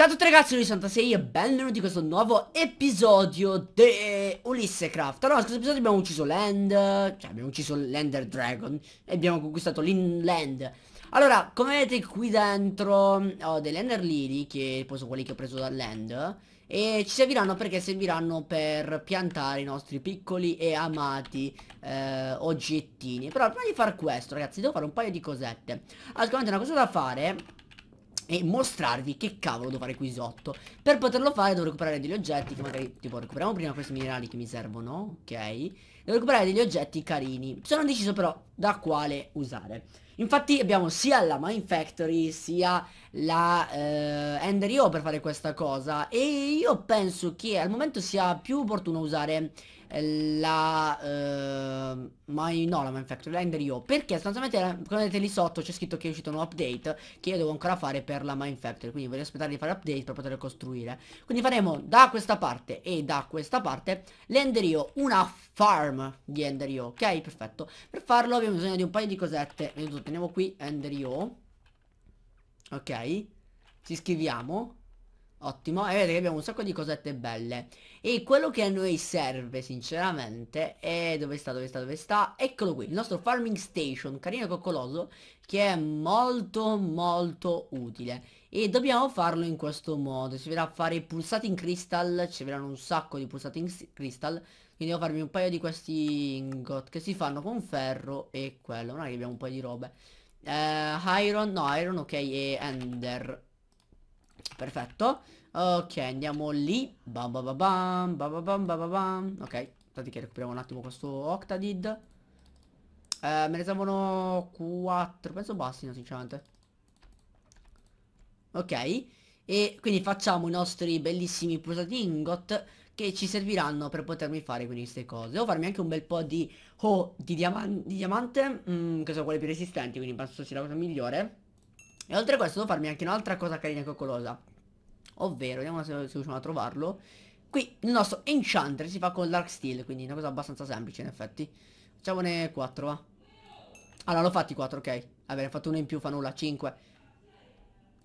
Ciao a tutti ragazzi, io sono 6 e benvenuti in questo nuovo episodio di Ulisse Craft Allora, in questo episodio abbiamo ucciso Land, cioè abbiamo ucciso l'Ender Dragon e abbiamo conquistato l'Inland Allora, come vedete qui dentro ho delle Ender Lily, che poi sono quelli che ho preso dal Land E ci serviranno perché serviranno per piantare i nostri piccoli e amati eh, oggettini Però prima di fare questo ragazzi, devo fare un paio di cosette Allora, una cosa da fare e mostrarvi che cavolo devo fare qui sotto Per poterlo fare devo recuperare degli oggetti che magari tipo recuperiamo prima questi minerali che mi servono Ok Devo recuperare degli oggetti carini Sono deciso però da quale usare. Infatti abbiamo sia la Mine Factory sia la eh, Ender per fare questa cosa e io penso che al momento sia più opportuno usare eh, la eh, my, no la Mine Factory, la Enderio perché sostanzialmente eh, come vedete lì sotto c'è scritto che è uscito un update che io devo ancora fare per la Mine Factory quindi voglio aspettare di fare update per poter costruire quindi faremo da questa parte e da questa parte l'Enderio, una farm di Enderio ok perfetto per farlo abbiamo abbiamo bisogno di un paio di cosette Io teniamo qui Andrio Ok Ci scriviamo Ottimo E vedete che abbiamo un sacco di cosette belle E quello che a noi serve sinceramente E dove sta dove sta dove sta Eccolo qui Il nostro farming station Carino e coccoloso Che è molto molto utile E dobbiamo farlo in questo modo Ci verrà a fare i pulsati in crystal Ci verranno un sacco di pulsati in crystal quindi devo farmi un paio di questi ingot che si fanno con ferro e quello. Non è che abbiamo un paio di robe. Eh, iron, no, iron, ok, e ender. Perfetto. Ok, andiamo lì. Bam bam bam bam bam bam bam. Ok, aspettate che recuperiamo un attimo questo Octadid. Eh, me ne servono 4, penso bastino sinceramente. Ok, e quindi facciamo i nostri bellissimi posati ingot che ci serviranno per potermi fare quindi queste cose. Devo farmi anche un bel po' di, oh, di, diaman di diamante, mm, che sono quelle più resistenti, quindi penso sia la cosa migliore. E oltre a questo devo farmi anche un'altra cosa carina e coccolosa. Ovvero, vediamo se, se riusciamo a trovarlo. Qui il nostro enchanter si fa con dark steel, quindi una cosa abbastanza semplice in effetti. Facciamone 4, va. Ah, l'ho fatti 4, ok. Vabbè, ne ho fatto uno in più, fa nulla, 5.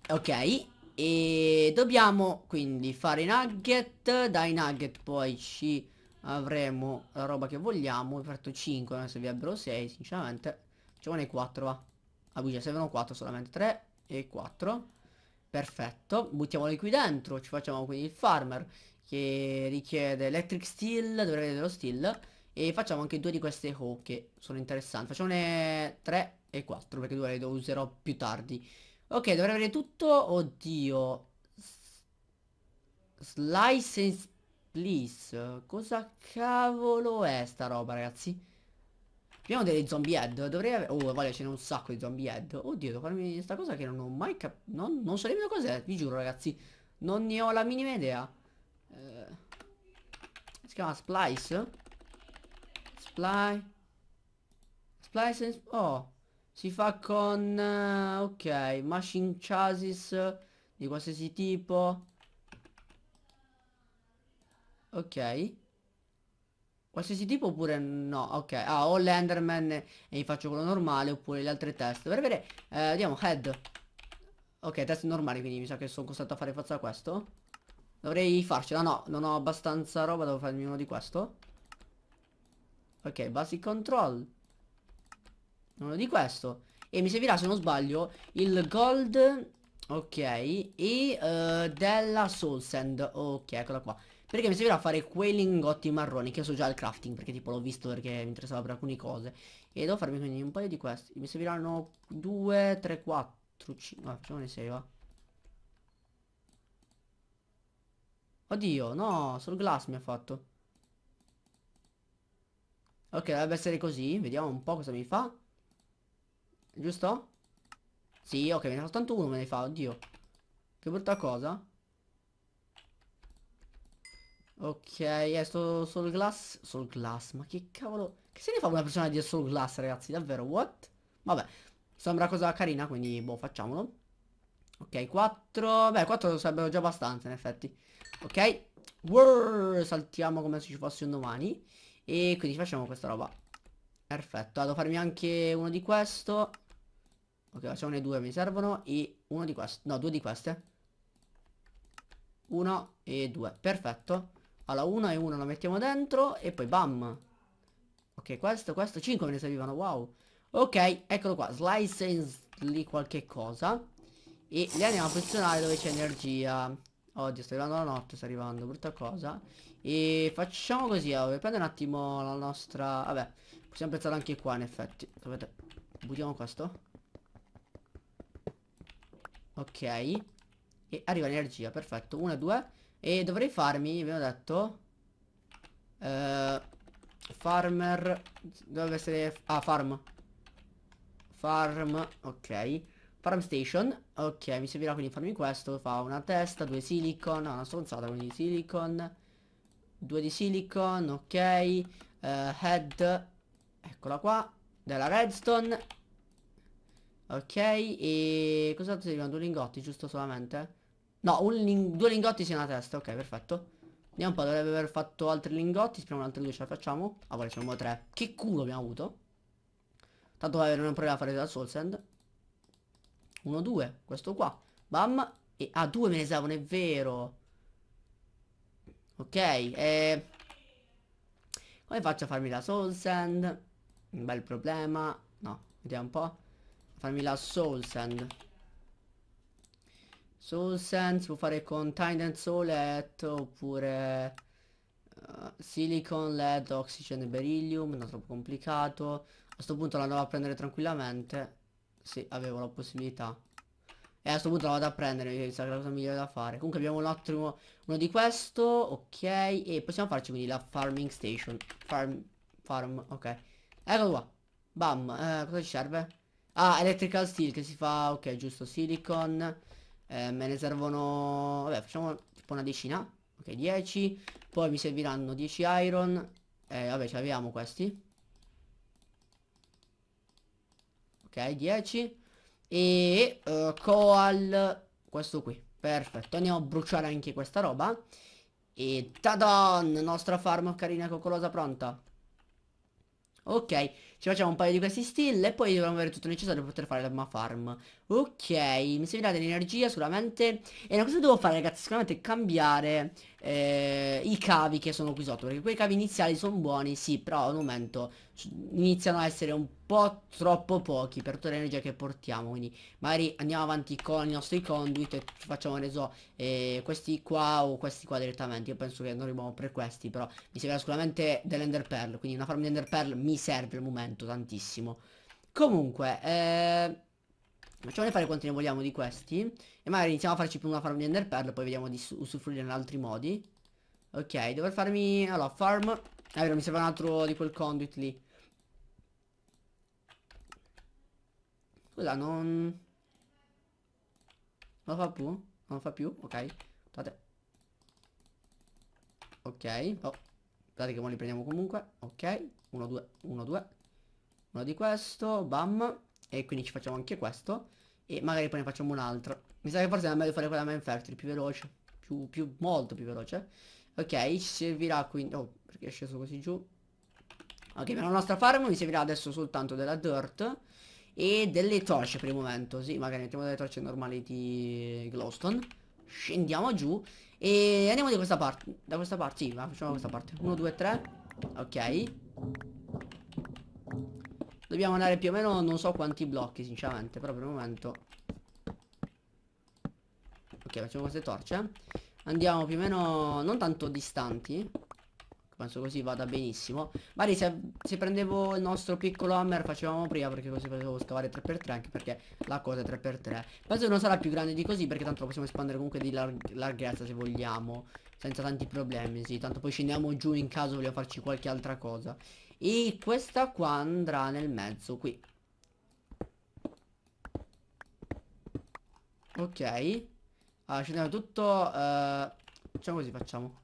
Ok, e dobbiamo quindi fare i nugget Dai nugget poi ci avremo la roba che vogliamo Ho fatto 5, non se vi servirebbero 6 sinceramente Facciamo ne 4 va Ah qui servono 4 solamente 3 e 4 Perfetto Buttiamoli qui dentro Ci facciamo quindi il farmer Che richiede electric steel Dovrei avere lo steel E facciamo anche due di queste ho che sono interessanti Facciamone 3 e 4 Perché due le userò più tardi Ok, dovrei avere tutto. Oddio. Slice and please. Cosa cavolo è sta roba, ragazzi? Abbiamo delle zombie head. Dovrei avere... Oh, vale, ce n'è un sacco di zombie head. Oddio, devo farmi questa cosa che non ho mai capito. Non, non so nemmeno cos'è, vi giuro, ragazzi. Non ne ho la minima idea. Eh... Si chiama Splice? Splice? Splice and... Oh. Si fa con... Eh, ok, machine chassis di qualsiasi tipo. Ok. Qualsiasi tipo oppure no, ok. Ah, ho l'enderman e gli faccio quello normale oppure le altre test. Per vedere, eh, andiamo, head. Ok, test normali, quindi mi sa che sono costretto a fare forza questo. Dovrei farcela, no, non ho abbastanza roba, devo farmi uno di questo. Ok, basic control uno di questo e mi servirà se non sbaglio il gold ok e uh, della soul sand ok eccola qua perché mi servirà fare quei lingotti marroni che so già il crafting perché tipo l'ho visto perché mi interessava per alcune cose e devo farmi quindi un paio di questi mi serviranno 2 3 4 5 facciamo facciamone 6 va oddio no solo glass mi ha fatto ok dovrebbe essere così vediamo un po' cosa mi fa Giusto? Sì, ok, ne fa soltanto uno me ne fa, oddio. Che brutta cosa. Ok, è eh, solo Soul Glass. Soul Glass, ma che cavolo... Che se ne fa una persona di Soul Glass, ragazzi? Davvero, what? Vabbè, sembra cosa carina, quindi, boh, facciamolo. Ok, 4... Beh, 4 sarebbero già abbastanza, in effetti. Ok. Whirr, saltiamo come se ci fosse un domani. E quindi facciamo questa roba. Perfetto, vado a farmi anche uno di questo. Ok, facciamone due, mi servono e uno di queste, no, due di queste. Uno e due, perfetto. Allora, uno e uno lo mettiamo dentro e poi bam. Ok, questo, questo, 5 me ne servivano, wow. Ok, eccolo qua, slice lì qualche cosa. E li andiamo a posizionare dove c'è energia. Oddio, sta arrivando la notte, sta arrivando, brutta cosa. E facciamo così, allora, prendo un attimo la nostra... Vabbè, possiamo pensare anche qua, in effetti. Sapete, buttiamo questo. Ok E arriva l'energia, perfetto 1, 2 E dovrei farmi, abbiamo detto eh, Farmer Dovrebbe essere... Ah, farm Farm, ok Farm station Ok, mi servirà quindi farmi questo Fa una testa, due silicon No, una stronzata, quindi silicon Due di silicon, ok uh, Head Eccola qua Della redstone Ok, e cosa cos'altro serviva? Due lingotti, giusto solamente? No, ling due lingotti sia una testa, ok, perfetto. Vediamo un po', dovrebbe aver fatto altri lingotti, speriamo un altro due ce la facciamo. Ah, vale, ce ne tre. Che culo abbiamo avuto. Tanto vabbè, non proviamo a fare da soul sand. Uno, due, questo qua. Bam. E, ah, due me ne servono, è vero. Ok, e... Come faccio a farmi da soul sand? Un bel problema. No, vediamo un po'. Fammi la Soul Sand. Soul Sand si può fare con Titan Solet oppure uh, Silicon, Lead, Oxygen e Beryllium, non troppo complicato. A sto punto la andavo a prendere tranquillamente. Sì, avevo la possibilità. E a sto punto la vado a prendere, mi sa che la cosa migliore da fare. Comunque abbiamo un attimo uno di questo, ok. E possiamo farci quindi la farming station. Farm, farm, ok. Eccolo qua. Bam, eh, cosa ci serve? Ah, electrical steel che si fa, ok, giusto, silicon. Eh, me ne servono, vabbè, facciamo tipo una decina. Ok, 10. Poi mi serviranno 10 iron. Eh, vabbè, ce l'abbiamo questi. Ok, 10. E uh, eh, coal, questo qui. Perfetto, andiamo a bruciare anche questa roba. E tadon, Nostra farm carina e coccolosa pronta. Ok, ci facciamo un paio di questi still e poi dovremmo avere tutto necessario per poter fare l'alma farm. Ok, mi servirà dell'energia sicuramente. E una cosa che devo fare ragazzi, sicuramente cambiare eh, i cavi che sono qui sotto. Perché quei cavi iniziali sono buoni, sì, però al momento iniziano a essere un po' troppo pochi per tutta l'energia che portiamo. Quindi magari andiamo avanti con i nostri conduit e facciamo reso eh, questi qua o questi qua direttamente. Io penso che non rimaniamo per questi, però mi servirà sicuramente dell'enderpearl. Quindi una farm di enderpearl mi serve al momento. 100 tantissimo Comunque eh, Facciamone fare quanti ne vogliamo di questi E magari iniziamo a farci prima una farm di ender Poi vediamo di usufruire in altri modi Ok dovrei farmi Allora farm È eh, vero mi serve un altro di quel conduit lì Scusa non Non fa più? Non lo fa più? Ok State. Ok oh. Guardate che ora li prendiamo comunque Ok 1, 2, 1, 2 uno di questo, bam, e quindi ci facciamo anche questo, e magari poi ne facciamo un altro. Mi sa che forse è meglio fare quella main factory, più veloce, più, più, molto più veloce. Ok, ci servirà quindi, oh, perché è sceso così giù. Ok, per la nostra farm mi servirà adesso soltanto della dirt e delle torce per il momento, sì, magari mettiamo delle torce normali di glowstone. Scendiamo giù e andiamo di questa parte, da questa parte, sì, facciamo questa parte. 1, 2, 3, ok. Dobbiamo andare più o meno non so quanti blocchi sinceramente Però per il momento Ok facciamo queste torce Andiamo più o meno non tanto distanti Penso così vada benissimo Magari se, se, prendevo il nostro piccolo hammer facevamo prima Perché così potevo scavare 3x3 Anche perché la cosa è 3x3 Penso che non sarà più grande di così Perché tanto lo possiamo espandere comunque di lar larghezza se vogliamo Senza tanti problemi sì Tanto poi scendiamo giù in caso vogliamo farci qualche altra cosa e questa qua andrà nel mezzo qui Ok Allora scendiamo tutto uh, Facciamo così facciamo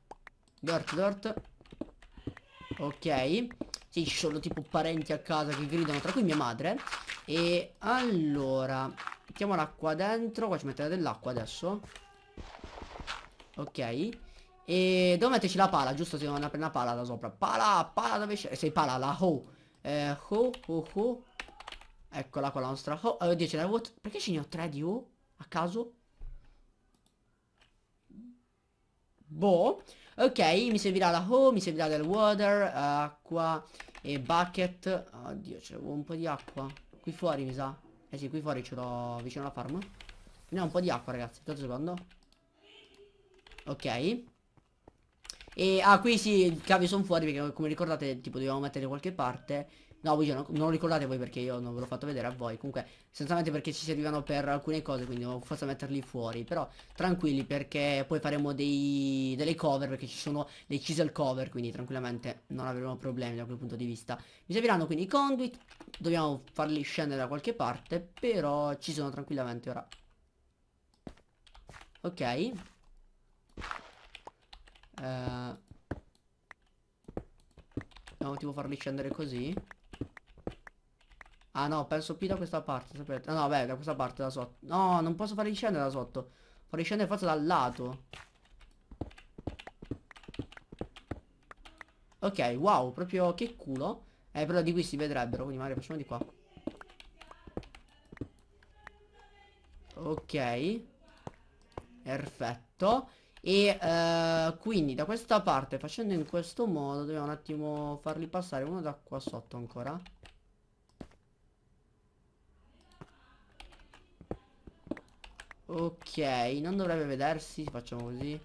Dirt dirt Ok Sì ci sono tipo parenti a casa che gridano Tra cui mia madre E allora Mettiamo l'acqua dentro Qua ci metterà dell'acqua adesso Ok e devo metterci la pala, giusto? Se non apri una pala da sopra. Pala, pala dove c'è? Eh, sei pala, la ho. Eh, ho, ho, ho. Eccola qua la nostra ho. Eh, oddio, ce l'ho. Perché ce ne ho tre di ho? A caso? Boh. Ok, mi servirà la ho, mi servirà del water, acqua e bucket. Oddio, c'è un po' di acqua. Qui fuori mi sa. Eh sì, qui fuori ce l'ho vicino alla farm. Ne ho un po' di acqua, ragazzi. Aspettate un secondo. Ok. E ah qui sì i cavi sono fuori perché come ricordate tipo dovevamo mettere qualche parte No voi non, lo ricordate voi perché io non ve l'ho fatto vedere a voi Comunque essenzialmente perché ci servivano per alcune cose quindi devo forse metterli fuori Però tranquilli perché poi faremo dei, delle cover perché ci sono dei chisel cover Quindi tranquillamente non avremo problemi da quel punto di vista Mi serviranno quindi i conduit Dobbiamo farli scendere da qualche parte Però ci sono tranquillamente ora Ok eh, dobbiamo tipo farli scendere così ah no penso più da questa parte sapete no beh da questa parte da sotto no non posso farli scendere da sotto farli scendere forse dal lato ok wow proprio che culo eh però di qui si vedrebbero quindi magari facciamo di qua ok perfetto e eh, quindi da questa parte facendo in questo modo dobbiamo un attimo farli passare uno da qua sotto ancora Ok, non dovrebbe vedersi, facciamo così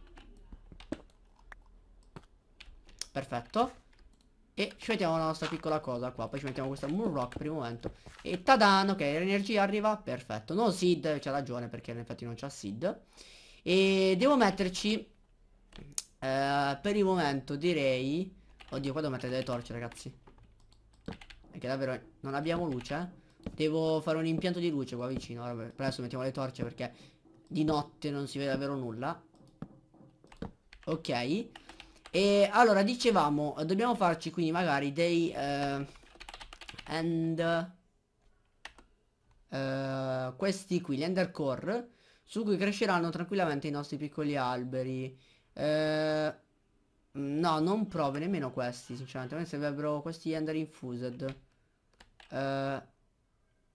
Perfetto e ci mettiamo la nostra piccola cosa qua Poi ci mettiamo questa Moon Rock per il momento E tadan, ok, l'energia arriva, perfetto No Seed, c'ha ragione perché in effetti non c'ha Seed e devo metterci eh, Per il momento direi Oddio qua devo mettere delle torce ragazzi Perché davvero non abbiamo luce eh? Devo fare un impianto di luce qua vicino Vabbè, Per adesso mettiamo le torce perché Di notte non si vede davvero nulla Ok E allora dicevamo Dobbiamo farci quindi magari dei eh, And eh, Questi qui gli endercore su cui cresceranno tranquillamente i nostri piccoli alberi. Eh, mm, no, non prove, nemmeno questi, sinceramente. A me servirebbero questi Ender Infused. Eh,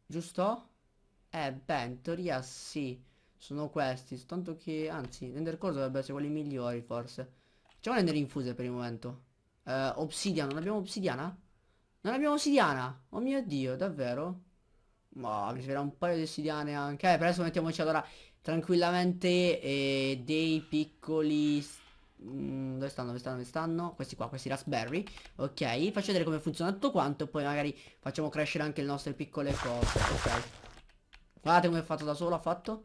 giusto? Eh, beh, in teoria sì. Sono questi, Tanto che... Anzi, Ender Core dovrebbero essere quelli migliori, forse. Facciamo Ender Infused per il momento. Eh, obsidian, non abbiamo obsidiana? Non abbiamo obsidiana! Oh mio Dio, davvero? Ma oh, mi servirà un paio di ossidiane anche. Eh, per adesso mettiamoci allora tranquillamente eh, dei piccoli... Mm, dove stanno, dove stanno, dove stanno? Questi qua, questi raspberry. Ok, faccio vedere come funziona tutto quanto e poi magari facciamo crescere anche le nostre piccole cose. Ok. Guardate come è fatto da solo, ha fatto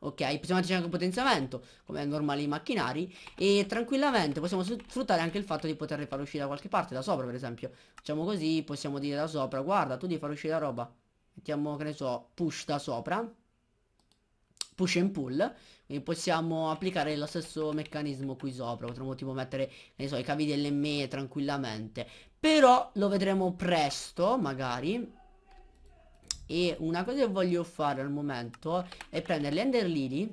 ok? Possiamo aggiungere anche un potenziamento, come normali macchinari, e tranquillamente possiamo sfruttare anche il fatto di poterle far uscire da qualche parte, da sopra per esempio. Facciamo così, possiamo dire da sopra, guarda, tu devi far uscire la roba. Mettiamo, che ne so, push da sopra, push and pull quindi possiamo applicare lo stesso meccanismo qui sopra potremmo tipo mettere ne so, i cavi dell'ME tranquillamente però lo vedremo presto magari e una cosa che voglio fare al momento è prendere le Ender Lily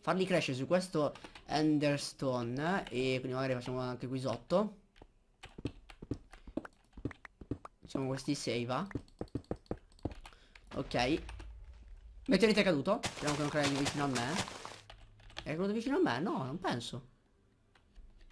farli crescere su questo Enderstone e quindi magari facciamo anche qui sotto facciamo questi save ok meteorite è caduto speriamo che non credi vicino a me è caduto vicino a me? no non penso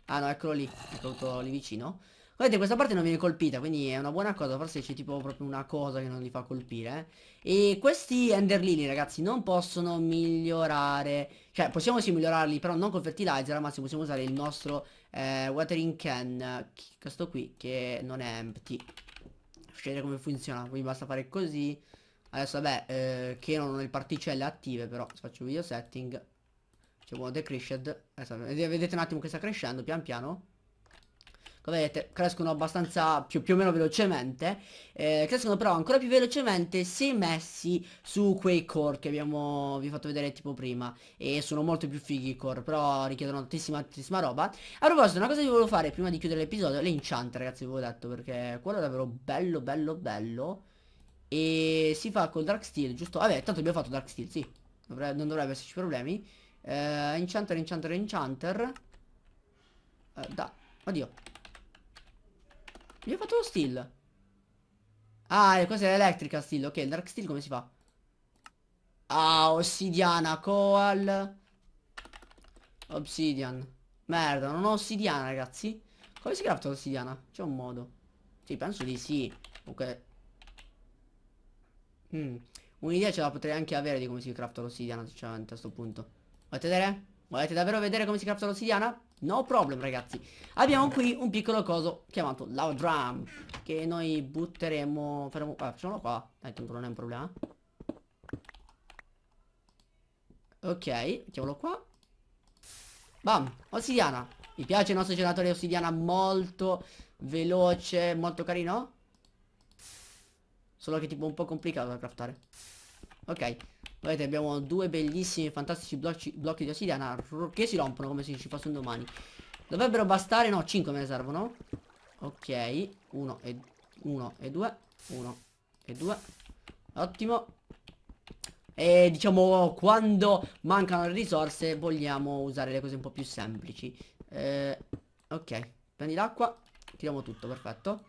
ah no eccolo lì è caduto lì vicino Vedete questa parte non viene colpita Quindi è una buona cosa Forse c'è tipo proprio una cosa che non li fa colpire eh. E questi Ender Lily ragazzi Non possono migliorare Cioè possiamo sì migliorarli Però non col fertilizer Al massimo possiamo usare il nostro eh, watering can Questo qui che non è empty Scegliere come funziona Quindi basta fare così Adesso vabbè eh, Che non ho le particelle attive però Faccio video setting C'è uno decrescent Vedete un attimo che sta crescendo pian piano come vedete crescono abbastanza più, più o meno velocemente, eh, crescono però ancora più velocemente se messi su quei core che abbiamo vi fatto vedere tipo prima e sono molto più fighi i core, però richiedono tantissima, tantissima roba. A proposito, una cosa che volevo fare prima di chiudere l'episodio, le enchant ragazzi, vi avevo detto, perché quello è davvero bello, bello, bello. E si fa col Dark Steel, giusto? Vabbè, tanto abbiamo fatto Dark Steel, sì. Dovrebbe, non dovrebbe esserci problemi. Eh, enchanter, enchanter, enchanter. Eh, da. Oddio. Mi ha fatto lo steel. Ah, le cose elettrica steel. Ok, il dark steel come si fa? Ah, ossidiana, coal. Obsidian. Merda, non ho ossidiana, ragazzi. Come si crafta l'ossidiana? C'è un modo. Sì, penso di sì. Ok. Mm. Un'idea ce la potrei anche avere di come si crafta l'ossidiana, sinceramente, a sto punto. Volete vedere? Volete davvero vedere come si crafta l'ossidiana? No problem ragazzi Abbiamo qui un piccolo coso chiamato Lava Drum Che noi butteremo Faremo ah, Facciamolo qua Dai non è un problema Ok Mettiamolo qua Bam Ossidiana Mi piace il nostro generatore ossidiana Molto veloce Molto carino Solo che tipo un po' complicato da craftare Ok Vedete abbiamo due bellissimi fantastici blocchi, blocchi di ossidiana Che si rompono come se ci fossero domani Dovrebbero bastare, no 5 me ne servono Ok 1 e 1 e 2 1 e 2 Ottimo e diciamo quando mancano le risorse vogliamo usare le cose un po' più semplici eh, Ok Prendi l'acqua Tiriamo tutto perfetto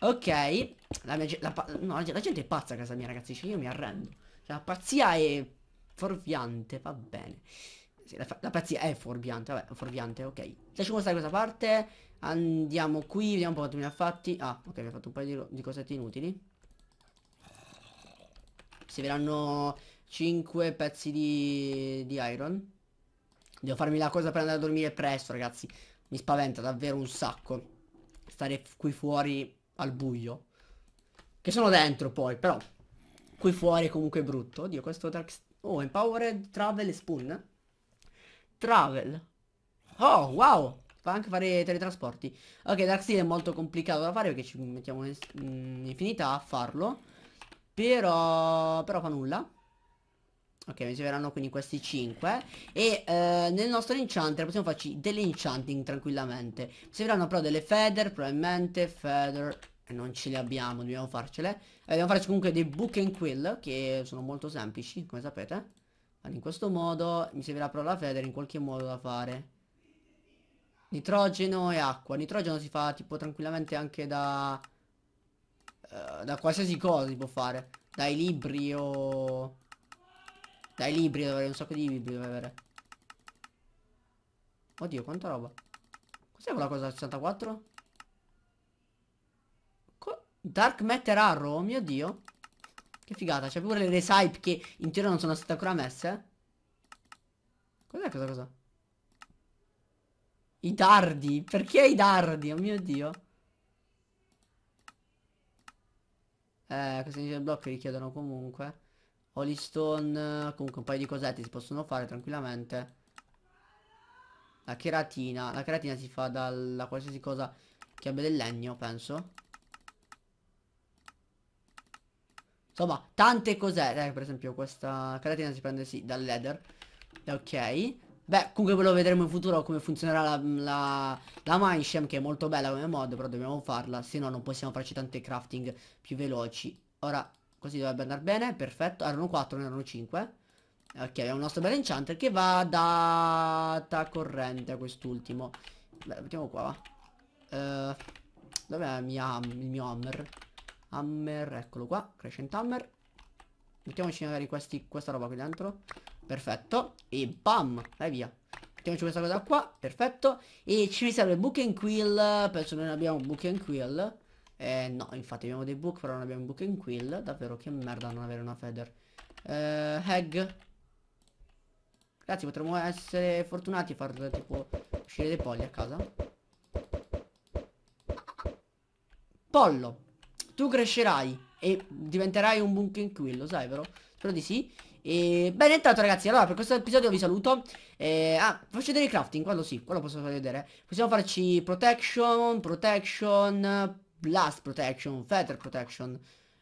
Ok la, mia, la, no, la gente è pazza a casa mia ragazzi cioè Io mi arrendo la pazzia è forviante, va bene. Sì, la, la, pazzia è forviante, vabbè, forviante, ok. Lasciamo stare questa parte. Andiamo qui, vediamo un po' quanto mi ha fatti. Ah, ok, mi ha fatto un paio di, di cosette inutili. Si vedranno 5 pezzi di, di iron. Devo farmi la cosa per andare a dormire presto, ragazzi. Mi spaventa davvero un sacco. Stare qui fuori al buio. Che sono dentro poi, però qui fuori comunque è brutto. Oddio, questo Dark... Oh, Empowered Travel e Spoon. Travel. Oh, wow! Fa anche fare teletrasporti. Ok, Dark Steel è molto complicato da fare perché ci mettiamo in, infinità a farlo. Però... però fa nulla. Ok, mi serviranno quindi questi 5 E eh, nel nostro enchanter possiamo farci delle enchanting tranquillamente Mi serviranno però delle feather, probabilmente Feather non ce le abbiamo, dobbiamo farcele. Allora, eh, dobbiamo farci comunque dei book and quill che sono molto semplici, come sapete. in questo modo mi servirà però la federa in qualche modo da fare. Nitrogeno e acqua. Nitrogeno si fa tipo tranquillamente anche da... Eh, da qualsiasi cosa si può fare. Dai libri o... Dai libri, dovrei un sacco di libri, dovrei avere. Oddio, quanta roba. Cos'è quella cosa 64? Dark Matter Arrow, oh mio dio. Che figata, c'è pure le resipe che in teoria non sono state ancora messe. Cos'è questa cosa? I dardi, perché i dardi? Oh mio dio. Eh, questi ninja block richiedono comunque. Holy Stone, comunque un paio di cosette si possono fare tranquillamente. La cheratina, la cheratina si fa dalla qualsiasi cosa che abbia del legno, penso. Insomma, tante cos'è. Eh, per esempio questa caratina si prende, sì, dal leather. Ok. Beh, comunque ve lo vedremo in futuro come funzionerà la, la, la Minesham, che è molto bella come mod, però dobbiamo farla, se no non possiamo farci tante crafting più veloci. Ora, così dovrebbe andare bene, perfetto. Ah, erano 4, non erano 5. Ok, abbiamo il nostro bel enchanter che va data corrente a quest'ultimo. Beh, mettiamo qua, va. Uh, Dov'è il mio hammer? Hammer, eccolo qua, Crescent Hammer Mettiamoci magari questi, questa roba qui dentro Perfetto E bam, vai via Mettiamoci questa cosa qua, perfetto E ci serve Book and Quill Penso noi non abbiamo Book and Quill eh, no, infatti abbiamo dei book, però non abbiamo book and quill. Davvero, che merda non avere una feather. Eh, egg. Ragazzi, potremmo essere fortunati a far tipo uscire dei polli a casa. Pollo tu crescerai e diventerai un bunker qui, lo sai però? Spero di sì. E bene, intanto ragazzi, allora per questo episodio vi saluto. E... ah, faccio vedere il crafting, quello sì, quello posso far vedere. Possiamo farci protection, protection, blast protection, feather protection.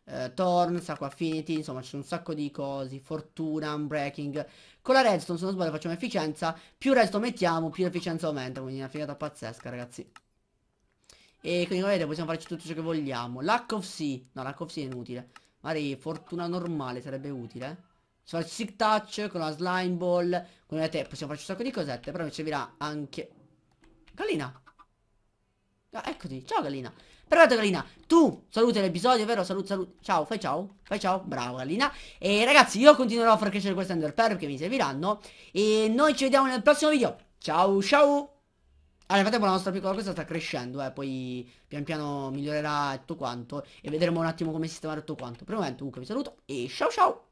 Uh, Thorns, Aqua Affinity, insomma c'è un sacco di cose, fortuna, unbreaking. Con la redstone se non sbaglio facciamo efficienza, più redstone mettiamo più efficienza aumenta, quindi una figata pazzesca ragazzi. E quindi vedete possiamo farci tutto ciò che vogliamo Lack of sea No lack of sea è inutile Magari fortuna normale sarebbe utile Possiamo farci cioè, sick touch con la slime ball Come vedete possiamo farci un sacco di cosette Però mi servirà anche Gallina ah, Eccoti ciao gallina Perfetto Galina, tu saluta l'episodio, vero? Saluto, saluto, ciao, fai ciao, fai ciao, bravo Galina E ragazzi io continuerò a far crescere queste underpair perché mi serviranno E noi ci vediamo nel prossimo video Ciao ciao allora, nel frattempo la nostra piccola cosa sta crescendo, eh, poi pian piano migliorerà tutto quanto e vedremo un attimo come sistemare tutto quanto. Per il momento comunque vi saluto e ciao ciao!